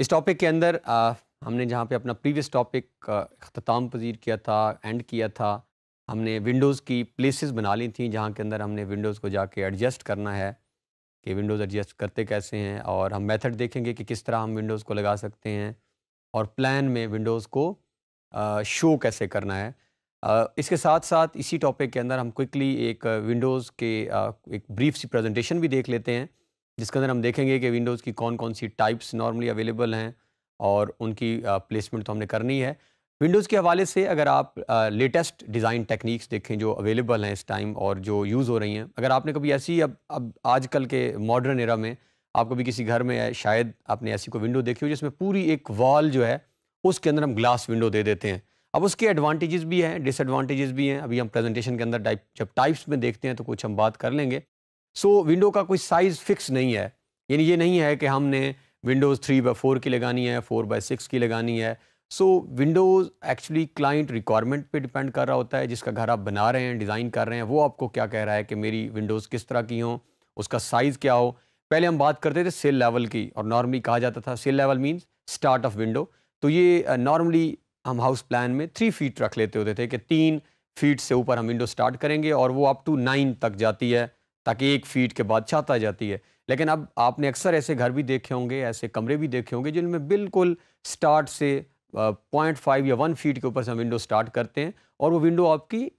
इस टॉपिक के अंदर आ, हमने जहाँ पे अपना प्रीवियस टॉपिक अख्ताम पजीर किया था एंड किया था हमने विंडोज़ की प्लेसेस बना ली थी जहाँ के अंदर हमने विंडोज़ को जाके एडजस्ट करना है कि विंडोज़ एडजस्ट करते कैसे हैं और हम मेथड देखेंगे कि किस तरह हम विंडोज़ को लगा सकते हैं और प्लान में विंडोज़ को शो कैसे करना है इसके साथ साथ इसी टॉपिक के अंदर हम क्विकली एक विंडोज़ के एक ब्रीफ सी प्रेजेंटेशन भी देख लेते हैं जिसके अंदर हम देखेंगे कि विंडोज़ की कौन कौन सी टाइप्स नॉर्मली अवेलेबल हैं और उनकी प्लेसमेंट तो हमने करनी है विंडोज़ के हवाले से अगर आप लेटेस्ट डिज़ाइन टेक्निक्स देखें जो अवेलेबल हैं इस टाइम और जो यूज़ हो रही हैं अगर आपने कभी ऐसी अब अब आजकल के मॉडर्न एरा में आप कभी किसी घर में शायद आपने ऐसी कोई विंडो देखी हो जिसमें पूरी एक वॉल जो है उसके अंदर हम ग्लास विंडो दे देते हैं अब उसके एडवांटेजेस भी हैं डिसएडवांटेजेस भी हैं अभी हम प्रेजेंटेशन के अंदर टाइप जब टाइप्स में देखते हैं तो कुछ हम बात कर लेंगे सो so, विंडो का कोई साइज़ फिक्स नहीं है यानी ये नहीं है कि हमने विंडोज़ थ्री बाई फोर की लगानी है फोर बाई सिक्स की लगानी है so windows actually client requirement पे डिपेंड कर रहा होता है जिसका घर आप बना रहे हैं डिज़ाइन कर रहे हैं वो आपको क्या कह रहा है कि मेरी विंडोज़ किस तरह की हों उसका साइज़ क्या हो पहले हम बात करते थे सेल लेवल की और नॉर्मली कहा जाता था sill level means start of window तो ये नॉर्मली हम हाउस प्लान में थ्री फीट रख लेते होते थे कि तीन फीट से ऊपर हम विंडो स्टार्ट करेंगे और वो अप टू नाइन तक जाती है ताकि एक फीट के बाद छाता जाती है लेकिन अब आपने अक्सर ऐसे घर भी देखे होंगे ऐसे कमरे भी देखे होंगे जिनमें बिल्कुल स्टार्ट से पॉइंट फाइव या वन फीट के ऊपर से हम विंडो स्टार्ट करते हैं और वो विंडो आपकी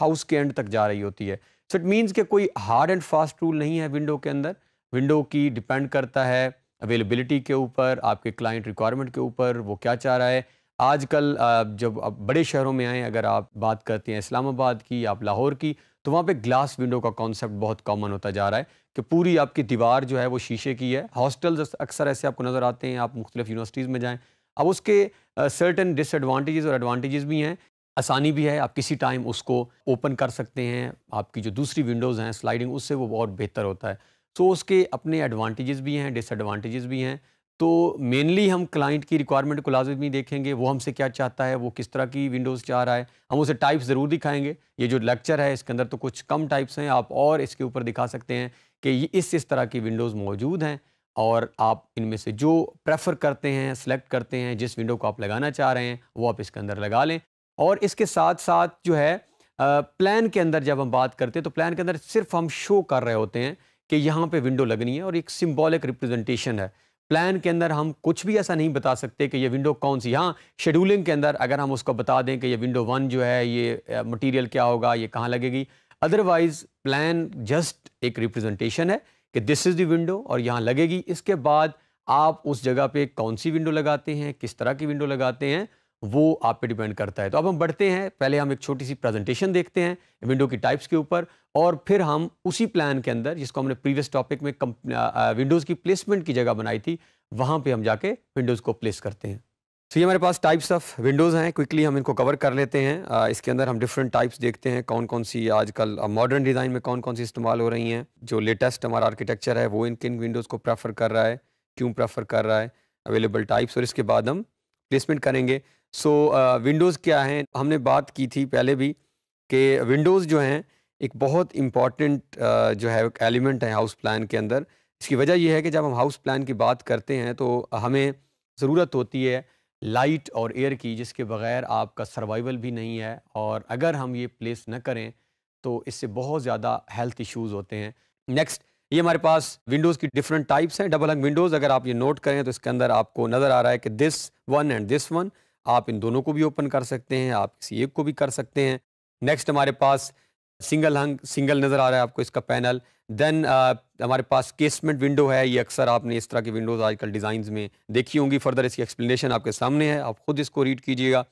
हाउस के एंड तक जा रही होती है सो इट मीन्स के कोई हार्ड एंड फास्ट रूल नहीं है विंडो के अंदर विंडो की डिपेंड करता है अवेलेबिलिटी के ऊपर आपके क्लाइंट रिक्वायरमेंट के ऊपर वो क्या चाह रहा है आजकल जब आप बड़े शहरों में आएँ अगर आप बात करते हैं इस्लामाबाद की आप लाहौर की तो वहाँ पे ग्लास विंडो का कॉन्सेप्ट बहुत कॉमन होता जा रहा है कि पूरी आपकी दीवार जो है वो शीशे की है हॉस्टल्स अक्सर ऐसे आपको नज़र आते हैं आप मुख्तलिफ यूनिवर्सिटीज़ में जाएँ अब उसके सर्टन डिसएडवांटेजेस और एडवांटेजेस भी हैं आसानी भी है आप किसी टाइम उसको ओपन कर सकते हैं आपकी जो दूसरी विंडोज़ हैं स्लाइडिंग उससे वो बहुत बेहतर होता है सो तो so, उसके अपने एडवांटेजेस भी हैं डिसएडवांटेजेस भी हैं तो मेनली हम क्लाइंट की रिक्वायरमेंट को लाजमी देखेंगे वो हमसे क्या चाहता है वो किस तरह की विंडोज़ चाह रहा है हम उसे टाइप ज़रूर दिखाएंगे ये जो लेक्चर है इसके अंदर तो कुछ कम टाइप्स हैं आप और इसके ऊपर दिखा सकते हैं कि इस इस तरह की विंडोज़ मौजूद हैं और आप इनमें से जो प्रेफर करते हैं सेलेक्ट करते हैं जिस विंडो को आप लगाना चाह रहे हैं वो आप इसके अंदर लगा लें और इसके साथ साथ जो है प्लान के अंदर जब हम बात करते हैं तो प्लान के अंदर सिर्फ हम शो कर रहे होते हैं कि यहाँ पे विंडो लगनी है और एक सिम्बॉलिक रिप्रेजेंटेशन है प्लान के अंदर हम कुछ भी ऐसा नहीं बता सकते कि ये विंडो कौन सी हाँ शेड्यूलिंग के अंदर अगर हम उसको बता दें कि ये विंडो वन जो है ये मटेरियल क्या होगा ये कहाँ लगेगी अदरवाइज़ प्लान जस्ट एक रिप्रेजेंटेशन है कि दिस इज़ दी विंडो और यहाँ लगेगी इसके बाद आप उस जगह पे कौन सी विंडो लगाते हैं किस तरह की विंडो लगाते हैं वो आप पे डिपेंड करता है तो अब हम बढ़ते हैं पहले हम एक छोटी सी प्रेजेंटेशन देखते हैं विंडो की टाइप्स के ऊपर और फिर हम उसी प्लान के अंदर जिसको हमने प्रीवियस टॉपिक में विंडोज़ की प्लेसमेंट की जगह बनाई थी वहाँ पर हम जाके विंडोज़ को प्लेस करते हैं तो ये हमारे पास टाइप्स ऑफ विंडोज़ हैं क्विकली हम इनको कवर कर लेते हैं आ, इसके अंदर हम डिफरेंट टाइप्स देखते हैं कौन कौन सी आजकल मॉडर्न डिज़ाइन में कौन कौन सी इस्तेमाल हो रही हैं जो लेटेस्ट हमारा आर्किटेक्चर है वो इन किन विंडोज़ को प्रेफर कर रहा है क्यों प्रेफर कर रहा है अवेलेबल टाइप्स और इसके बाद हम प्लेसमेंट करेंगे सो so, विंडोज़ क्या हैं हमने बात की थी पहले भी कि विंडोज़ जो हैं एक बहुत इम्पॉर्टेंट जो है एलिमेंट है हाउस प्लान के अंदर इसकी वजह यह है कि जब हम हाउस प्लान की बात करते हैं तो हमें ज़रूरत होती है लाइट और एयर की जिसके बगैर आपका सर्वाइवल भी नहीं है और अगर हम ये प्लेस न करें तो इससे बहुत ज़्यादा हेल्थ इश्यूज़ होते हैं नेक्स्ट ये हमारे पास विंडोज़ की डिफरेंट टाइप्स हैं डबल हंग विंडोज़ अगर आप ये नोट करें तो इसके अंदर आपको नज़र आ रहा है कि this one and this one आप इन दोनों को भी ओपन कर सकते हैं आप किसी एक को भी कर सकते हैं नेक्स्ट हमारे पास सिंगल हंग सिंगल नज़र आ रहा है आपको इसका पैनल देन uh, हमारे पास केसमेंट विंडो है ये अक्सर आपने इस तरह की विंडोज़ आजकल डिज़ाइन में देखी होंगी फर्दर इसकी एक्सप्लेनेशन आपके सामने है आप ख़ुद इसको रीड कीजिएगा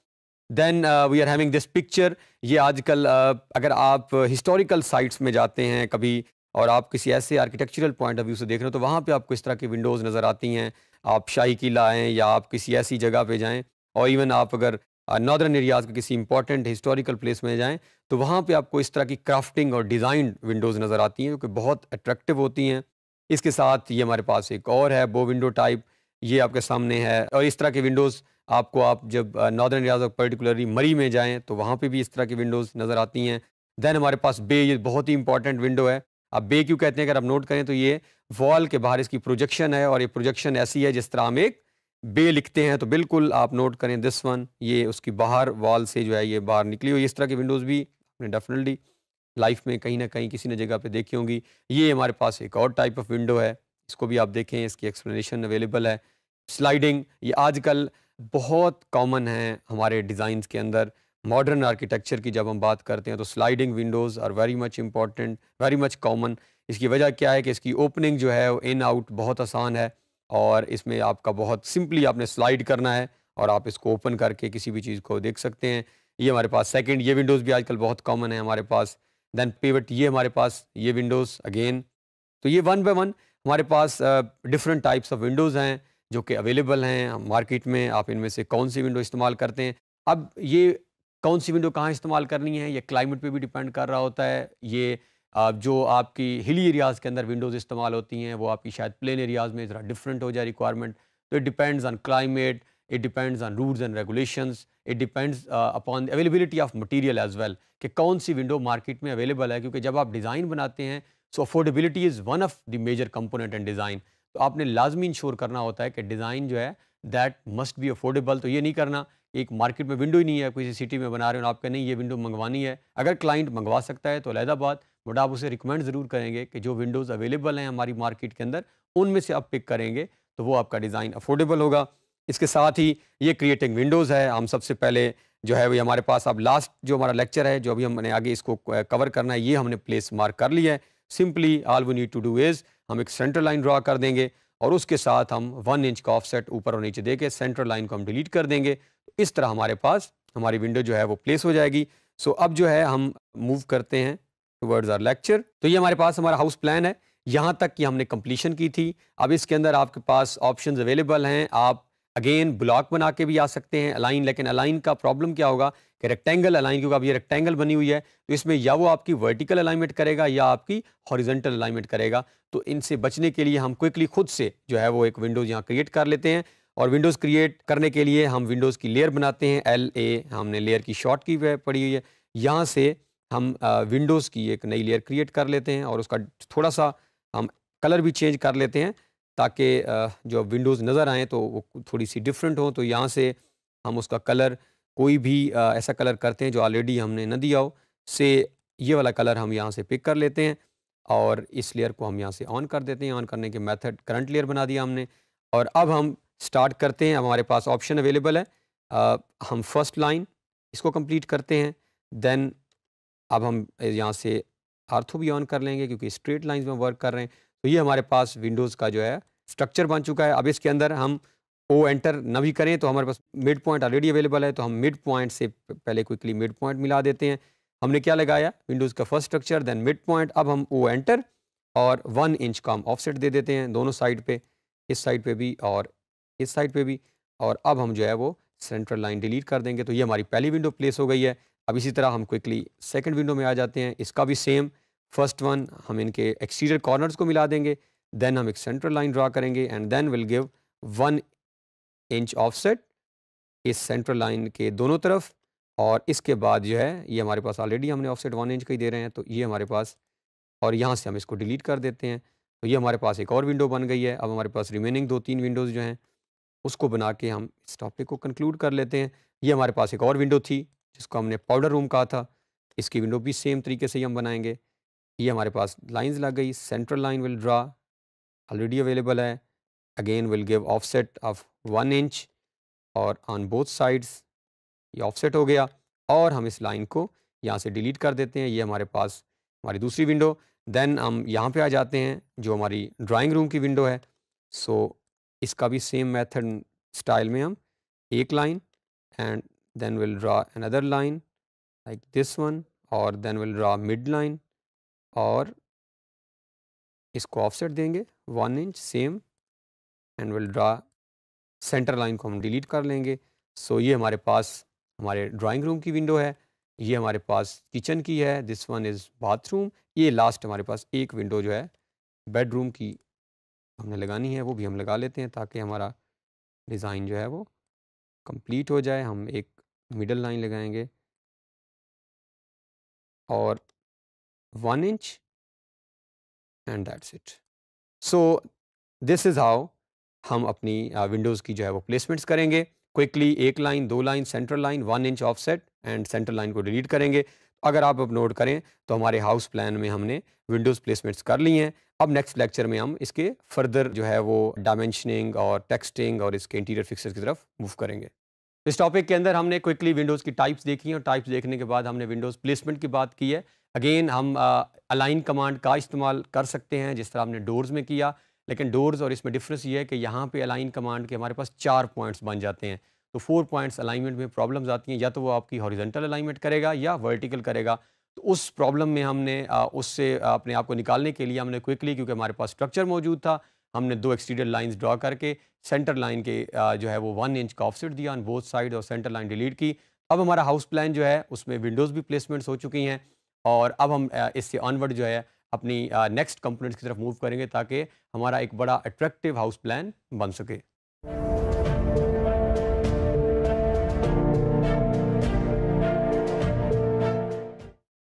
then we are having this picture ये आजकल uh, अगर आप हिस्टोरिकल साइट्स में जाते हैं कभी और आप किसी ऐसे आर्किटेक्चरल पॉइंट ऑफ व्यू से देख रहे हो तो वहाँ पे आपको इस तरह की विंडोज़ नज़र आती हैं आप शाही किला आएँ या आप किसी ऐसी जगह पे जाएं और इवन आप अगर नॉर्दर्न एरियाज़ के किसी इंपॉर्टेंट हिस्टोरिकल प्लेस में जाएं तो वहाँ पे आपको इस तरह की क्राफ्टिंग और डिज़ाइंड विंडोज़ नज़र आती हैं जो कि बहुत अट्रैक्टिव होती हैं इसके साथ ये हमारे पास एक और है बो विंडो टाइप ये आपके सामने है और इस तरह के विंडोज़ आपको आप जब नॉर्दर्न एरियाज और पर्टिकुलरली मरी में जाएँ तो वहाँ पर भी इस तरह की विंडोज़ नज़र आती हैं दैन हमारे पास बे ये बहुत ही इंपॉर्टेंट विंडो है अब बे क्यों कहते हैं अगर आप नोट करें तो ये वॉल के बाहर इसकी प्रोजेक्शन है और ये प्रोजेक्शन ऐसी है जिस तरह हम एक बे लिखते हैं तो बिल्कुल आप नोट करें दिस वन ये उसकी बाहर वॉल से जो है ये बाहर निकली हुई इस तरह की विंडोज़ भी आपने डेफिनेटली लाइफ में कहीं ना कहीं किसी न जगह पे देखी होंगी ये हमारे पास एक और टाइप ऑफ विंडो है इसको भी आप देखें इसकी एक्सप्लेनेशन अवेलेबल है स्लाइडिंग ये आजकल बहुत कॉमन है हमारे डिज़ाइंस के अंदर मॉडर्न आर्किटेक्चर की जब हम बात करते हैं तो sliding windows are very much important very much common इसकी वजह क्या है कि इसकी ओपनिंग जो है वो इन आउट बहुत आसान है और इसमें आपका बहुत सिंपली आपने स्लाइड करना है और आप इसको ओपन करके किसी भी चीज़ को देख सकते हैं ये हमारे पास सेकंड ये विंडोज़ भी आजकल बहुत कॉमन है हमारे पास दैन पेवट ये हमारे पास ये विंडोज़ अगेन तो ये वन बाय वन हमारे पास डिफरेंट टाइप्स ऑफ विंडोज़ हैं जो कि अवेलेबल हैं मार्केट में आप इनमें से कौन सी विंडो इस्तेमाल करते हैं अब ये कौन सी विंडो कहाँ इस्तेमाल करनी है ये क्लाइमेट पे भी डिपेंड कर रहा होता है ये आप जो आपकी हिली एरियाज़ के अंदर विंडोज़ इस्तेमाल होती हैं वो आपकी शायद प्लेन एरियाज़ में ज़रा डिफरेंट हो जाए रिक्वायरमेंट तो it depends on climate it depends on rules and regulations it depends upon availability of material as well कि कौन सी विंडो मार्केट में अवेलेबल है क्योंकि जब आप डिज़ाइन बनाते हैं so affordability is one of the major component and design तो आपने लाजमी इंश्योर करना होता है कि डिज़ाइन जो है दैट मस्ट बी अफोर्डेबल तो ये नहीं करना एक मार्केट में विंडो ही नहीं है किसी सिटी में बना रहे हो आपके नहीं ये विंडो मंगवानी है अगर क्लाइंट मंगवा सकता है तो अलहदाबाद बट आप उसे रिकमेंड ज़रूर करेंगे कि जो विंडोज़ अवेलेबल हैं हमारी मार्केट के अंदर उनमें से आप पिक करेंगे तो वो आपका डिज़ाइन अफोर्डेबल होगा इसके साथ ही ये क्रिएटिंग विंडोज़ है हम सबसे पहले जो है वही हमारे पास अब लास्ट जो हमारा लेक्चर है जो अभी हमने आगे इसको कवर करना है ये हमने प्लेस मार्क कर लिया है simply all we need to do is हम एक सेंटर लाइन ड्रा कर देंगे और उसके साथ हम वन इंच का ऑफसेट ऊपर और नीचे दे के सेंटर लाइन को हम डिलीट कर देंगे इस तरह हमारे पास हमारी विंडो जो है वो प्लेस हो जाएगी सो so, अब जो है हम मूव करते हैं टूवर्ड्स आर लेक्चर तो ये हमारे पास हमारा हाउस प्लान है यहाँ तक कि हमने कंप्लीशन की थी अब इसके अंदर आपके पास ऑप्शंस अवेलेबल हैं आप अगेन ब्लॉक बना के भी आ सकते हैं अलाइन लेकिन अलाइन का प्रॉब्लम क्या होगा कि रेक्टेंगल अलाइन क्योंकि अब ये रेक्टेंगल बनी हुई है तो इसमें या वो आपकी वर्टिकल अलाइनमेंट करेगा या आपकी हॉरिजेंटल अलाइनमेंट करेगा तो इनसे बचने के लिए हम क्विकली खुद से जो है वो एक विंडोज़ यहाँ क्रिएट कर लेते हैं और विंडोज़ क्रिएट करने के लिए हम विंडोज़ की लेयर बनाते हैं एल ए हमने लेयर की शॉर्ट की पड़ी हुई है यहाँ से हम विंडोज़ की एक नई लेयर क्रिएट कर लेते हैं और उसका थोड़ा सा हम कलर भी चेंज कर लेते हैं ताकि जो विंडोज़ नज़र आएँ तो वो थोड़ी सी डिफरेंट हो तो यहाँ से हम उसका कलर कोई भी ऐसा कलर करते हैं जो ऑलरेडी हमने न दिया हो से ये वाला कलर हम यहाँ से पिक कर लेते हैं और इस लेयर को हम यहाँ से ऑन कर देते हैं ऑन करने के मेथड करंट लेयर बना दिया हमने और अब हम स्टार्ट करते हैं हमारे पास ऑप्शन अवेलेबल है आ, हम फर्स्ट लाइन इसको कंप्लीट करते हैं देन अब हम यहाँ से आर्थो भी ऑन कर लेंगे क्योंकि स्ट्रेट लाइंस में वर्क कर रहे हैं तो ये हमारे पास विंडोज़ का जो है स्ट्रक्चर बन चुका है अब इसके अंदर हम ओ एंटर न भी करें तो हमारे पास मिड पॉइंट ऑलरेडी अवेलेबल है तो हम मिड पॉइंट से पहले क्विकली मिड पॉइंट मिला देते हैं हमने क्या लगाया विंडोज़ का first structure then mid point अब हम ओ एंटर और वन इंच का हम ऑफसेट दे देते हैं दोनों साइड पर इस साइड पर भी और इस साइड पर भी और अब हम जो है वो सेंट्रल लाइन डिलीट कर देंगे तो ये हमारी पहली विंडो प्लेस हो गई है अब इसी तरह हम क्विकली सेकंड विंडो में आ जाते हैं इसका भी सेम फर्स्ट वन हम इनके एक्सटीरियर कॉर्नर्स को मिला देंगे देन हम एक सेंट्रल लाइन ड्रा करेंगे and then will give one inch offset इस सेंट्रल लाइन के दोनों तरफ और इसके बाद जो है ये हमारे पास ऑलरेडी हमने ऑफसेट वन इंच का ही दे रहे हैं तो ये हमारे पास और यहाँ से हम इसको डिलीट कर देते हैं तो ये हमारे पास एक और विंडो बन गई है अब हमारे पास रिमेनिंग दो तीन विंडोज़ जो हैं उसको बना के हम इस टॉपिक को कंक्लूड कर लेते हैं ये हमारे पास एक और विंडो थी जिसको हमने पाउडर रूम कहा था इसकी विंडो भी सेम तरीके से ही हम बनाएंगे ये हमारे पास लाइंस लग गई central line will draw already available है again will give offset of one inch और ऑन बोथ साइड्स ये ऑफसेट हो गया और हम इस लाइन को यहाँ से डिलीट कर देते हैं ये हमारे पास हमारी दूसरी विंडो देन हम यहाँ पे आ जाते हैं जो हमारी ड्राइंग रूम की विंडो है सो so, इसका भी सेम मेथड स्टाइल में हम एक line and then we'll draw another line like this one और then will draw mid line और इसको ऑफसेट देंगे one inch same and will draw centre line को हम डिलीट कर लेंगे सो so, ये हमारे पास हमारे ड्राइंग रूम की विंडो है ये हमारे पास किचन की है दिस वन इज़ बाथरूम ये लास्ट हमारे पास एक विंडो जो है बेडरूम की हमने लगानी है वो भी हम लगा लेते हैं ताकि हमारा डिज़ाइन जो है वो कंप्लीट हो जाए हम एक मिडल लाइन लगाएंगे और one inch and that's it so this is how हम अपनी विंडोज़ की जो है वो प्लेसमेंट्स करेंगे क्विकली एक लाइन दो line central line one inch offset and central line को डिलीट करेंगे अगर आप अब नोट करें तो हमारे हाउस प्लान में हमने विंडोज़ प्लेसमेंट्स कर ली हैं अब नेक्स्ट लेक्चर में हम इसके फर्दर जो है वो डायमेंशनिंग और टेक्सटिंग और इसके इंटीरियर फिक्सर की तरफ मूव करेंगे इस टॉपिक के अंदर हमने क्विकली विंडोज़ की टाइप्स देखी हैं और टाइप्स देखने के बाद हमने विंडोज़ प्लेसमेंट की बात की है अगेन हम अलाइन कमांड का इस्तेमाल कर सकते हैं जिस तरह हमने डोर्स में किया लेकिन डोर्स और इसमें डिफरेंस ये है कि यहाँ पे अलाइन कमांड के हमारे पास चार पॉइंट्स बन जाते हैं तो फोर पॉइंट्स अलाइनमेंट में प्रॉब्लम्स आती हैं या तो वो आपकी हॉरिजेंटल अलाइनमेंट करेगा या वर्टिकल करेगा तो उस प्रॉब्लम में हमने उससे अपने आप को निकालने के लिए हमने क्विकली क्योंकि हमारे पास स्ट्रक्चर मौजूद था हमने दो एक्सटीरियर लाइंस ड्रा करके सेंटर लाइन के जो है वो वन इंच का ऑफसेट दिया ऑन बोथ साइड और सेंटर लाइन डिलीट की अब हमारा हाउस प्लान जो है उसमें विंडोज़ भी प्लेसमेंट्स हो चुकी हैं और अब हम इससे ऑनवर्ड जो है अपनी नेक्स्ट कंपोनेंट्स की तरफ मूव करेंगे ताकि हमारा एक बड़ा अट्रैक्टिव हाउस प्लान बन सके